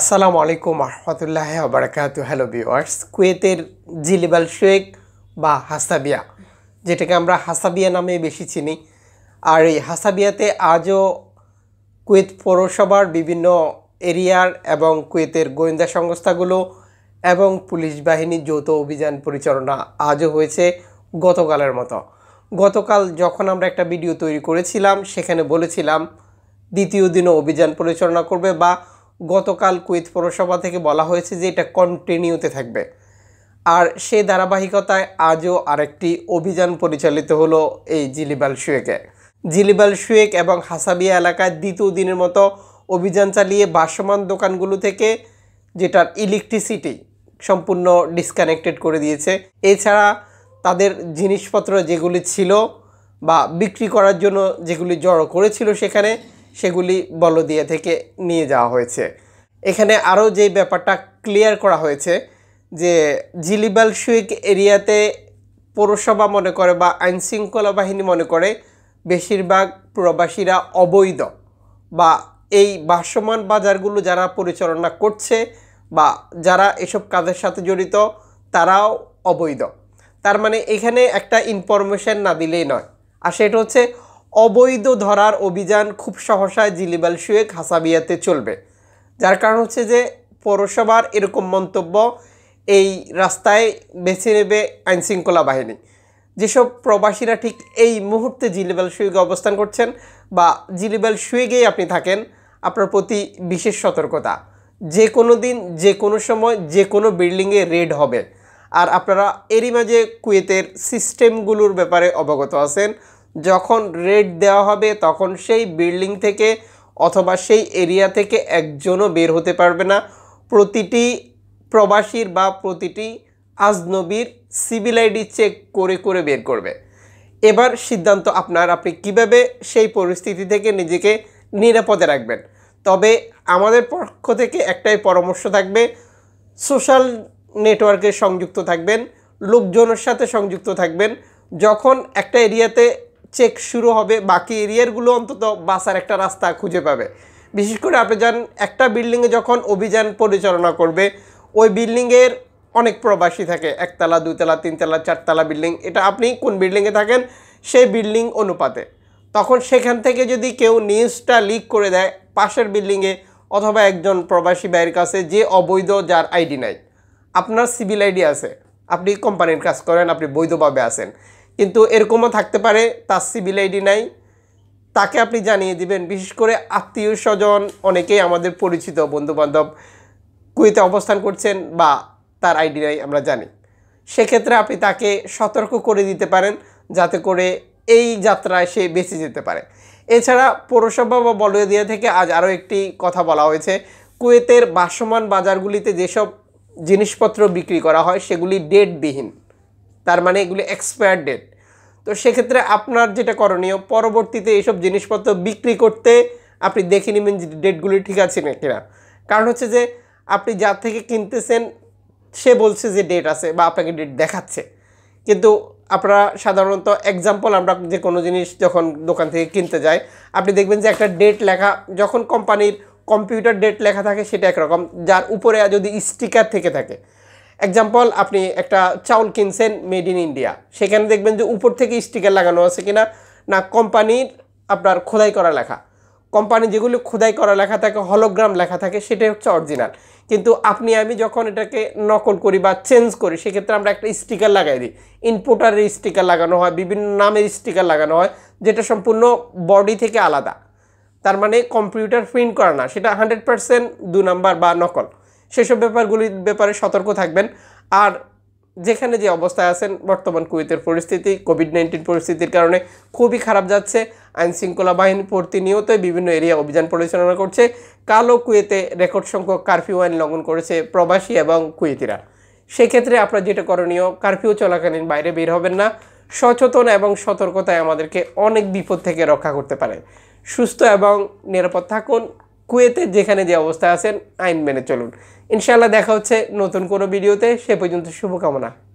আসসালামু আলাইকুম আহমতুল্লাহ আবরাকাত হ্যালো বিওয়ার্স কুয়েতের জিলিবাল শেখ বা হাসাবিয়া যেটাকে আমরা হাসাবিয়া নামে বেশি চিনি আর এই হাসাবিয়াতে আজও কুয়েত পৌরসভার বিভিন্ন এরিয়ার এবং কুয়েতের গোয়েন্দা সংস্থাগুলো এবং পুলিশ বাহিনী যৌথ অভিযান পরিচালনা আজও হয়েছে গতকালের মতো গতকাল যখন আমরা একটা ভিডিও তৈরি করেছিলাম সেখানে বলেছিলাম দ্বিতীয় দিনও অভিযান পরিচালনা করবে বা গতকাল কুয়েত পৌরসভা থেকে বলা হয়েছে যে এটা কন্টিনিউতে থাকবে আর সেই ধারাবাহিকতায় আজও আরেকটি অভিযান পরিচালিত হলো এই জিলিবাল শুয়েকে জিলিবাল শুয়েক এবং হাসাবিয়া এলাকায় দ্বিতীয় দিনের মতো অভিযান চালিয়ে ভাসমান দোকানগুলো থেকে যেটার ইলেকট্রিসিটি সম্পূর্ণ ডিসকানেক্টেড করে দিয়েছে এছাড়া তাদের জিনিসপত্র যেগুলি ছিল বা বিক্রি করার জন্য যেগুলি জড়ো করেছিল সেখানে সেগুলি বলদিয়া থেকে নিয়ে যাওয়া হয়েছে এখানে আরও যে ব্যাপারটা ক্লিয়ার করা হয়েছে যে জিলিবাল সুইক এরিয়াতে পৌরসভা মনে করে বা আইনশৃঙ্খলা বাহিনী মনে করে বেশিরভাগ প্রবাসীরা অবৈধ বা এই ভাসমান বাজারগুলো যারা পরিচালনা করছে বা যারা এসব কাজের সাথে জড়িত তারাও অবৈধ তার মানে এখানে একটা ইনফরমেশান না দিলেই নয় আর সেটা হচ্ছে অবৈধ ধরার অভিযান খুব সহসায় জিলিবাল শুয়েক হাসাবিয়াতে চলবে যার কারণ হচ্ছে যে পৌরসভার এরকম মন্তব্য এই রাস্তায় বেছে নেবে আইনশৃঙ্খলা বাহিনী যেসব প্রবাসীরা ঠিক এই মুহূর্তে জিলিবাল শুয়েগে অবস্থান করছেন বা জিলিবাল সুয়েগেই আপনি থাকেন আপনার প্রতি বিশেষ সতর্কতা যে কোনো দিন যে কোনো সময় যে কোনো বিল্ডিংয়ে রেড হবে আর আপনারা এরই মাঝে কুয়েতের সিস্টেমগুলোর ব্যাপারে অবগত আছেন যখন রেড দেওয়া হবে তখন সেই বিল্ডিং থেকে অথবা সেই এরিয়া থেকে একজনও বের হতে পারবে না প্রতিটি প্রবাসীর বা প্রতিটি আজনবীর সিভিল আইডি চেক করে করে বের করবে এবার সিদ্ধান্ত আপনার আপনি কিভাবে সেই পরিস্থিতি থেকে নিজেকে নিরাপদে রাখবেন তবে আমাদের পক্ষ থেকে একটাই পরামর্শ থাকবে সোশ্যাল নেটওয়ার্কে সংযুক্ত থাকবেন লোকজনের সাথে সংযুক্ত থাকবেন যখন একটা এরিয়াতে চেক শুরু হবে বাকি এরিয়ারগুলো অন্তত বাসার একটা রাস্তা খুঁজে পাবে বিশেষ করে আপনি যান একটা বিল্ডিংয়ে যখন অভিযান পরিচালনা করবে ওই বিল্ডিংয়ের অনেক প্রবাসী থাকে একতলা দুতলা তিনতলা চারতলা বিল্ডিং এটা আপনি কোন বিল্ডিংয়ে থাকেন সেই বিল্ডিং অনুপাতে তখন সেখান থেকে যদি কেউ নিউজটা লিক করে দেয় পাশের বিল্ডিংয়ে অথবা একজন প্রবাসী ভাইয়ের কাছে যে অবৈধ যার আইডি নাই আপনার সিভিল আইডি আছে আপনি কোম্পানির কাজ করেন আপনি বৈধভাবে আছেন কিন্তু এরকমও থাকতে পারে তার সিভিল আইডি নাই তাকে আপনি জানিয়ে দিবেন বিশেষ করে আত্মীয় স্বজন অনেকেই আমাদের পরিচিত বন্ধুবান্ধব কুয়েতে অবস্থান করছেন বা তার আইডি নাই আমরা জানি সেক্ষেত্রে আপনি তাকে সতর্ক করে দিতে পারেন যাতে করে এই যাত্রায় সে বেঁচে যেতে পারে এছাড়া পৌরসভা বা বলদিয়া থেকে আজ আরও একটি কথা বলা হয়েছে কুয়েতের বাসমান বাজারগুলিতে যেসব জিনিসপত্র বিক্রি করা হয় সেগুলি ডেটবিহীন তার মানে এগুলো এক্সপায়ার ডেট তো সেক্ষেত্রে আপনার যেটা করণীয় পরবর্তীতে এইসব জিনিসপত্র বিক্রি করতে আপনি দেখে নেবেন যে ডেটগুলি ঠিক আছে না কিনা কারণ হচ্ছে যে আপনি যার থেকে কিনতেছেন সে বলছে যে ডেট আছে বা আপনাকে ডেট দেখাচ্ছে কিন্তু আপনারা সাধারণত এক্সাম্পল আমরা যে কোনো জিনিস যখন দোকান থেকে কিনতে যাই আপনি দেখবেন যে একটা ডেট লেখা যখন কোম্পানির কম্পিউটার ডেট লেখা থাকে সেটা একরকম যার উপরে যদি স্টিকার থেকে থাকে এক্সাম্পল আপনি একটা চাউল কিনছেন মেড ইন ইন্ডিয়া সেখানে দেখবেন যে উপর থেকে স্টিকার লাগানো আছে কিনা না কোম্পানির আপনার খোদাই করা লেখা কোম্পানি যেগুলো খোদাই করা লেখা থাকে হলোগ্রাম লেখা থাকে সেটাই হচ্ছে অরিজিনাল কিন্তু আপনি আমি যখন এটাকে নকল করি বা চেঞ্জ করি সেক্ষেত্রে আমরা একটা স্টিকার লাগাই দিই ইনপুটারের স্টিকার লাগানো হয় বিভিন্ন নামের স্টিকার লাগানো হয় যেটা সম্পূর্ণ বডি থেকে আলাদা তার মানে কম্পিউটার প্রিন্ট করা না সেটা হান্ড্রেড পার্সেন্ট দু নাম্বার বা নকল সেসব ব্যাপারগুলির ব্যাপারে সতর্ক থাকবেন আর যেখানে যে অবস্থায় আছেন বর্তমান কুয়েতের পরিস্থিতি কোভিড নাইন্টিন পরিস্থিতির কারণে খুবই খারাপ যাচ্ছে আইন শৃঙ্খলা বাহিনী প্রতিনিয়তই বিভিন্ন এরিয়া অভিযান পরিচালনা করছে কালো কুয়েতে রেকর্ড সংখ্যক কারফিউ আইন লঙ্ঘন করেছে প্রবাসী এবং কুয়েতিরা সেক্ষেত্রে আপনার যেটা করণীয় কারফিউ চলাকালীন বাইরে বের হবেন না সচেতন এবং সতর্কতায় আমাদেরকে অনেক বিপদ থেকে রক্ষা করতে পারে সুস্থ এবং নিরাপদ থাকুন কুয়েতে যেখানে যে অবস্থা আছেন আইন মেনে চলুন ইনশাআল্লাহ দেখা হচ্ছে নতুন কোনো ভিডিওতে সে পর্যন্ত শুভকামনা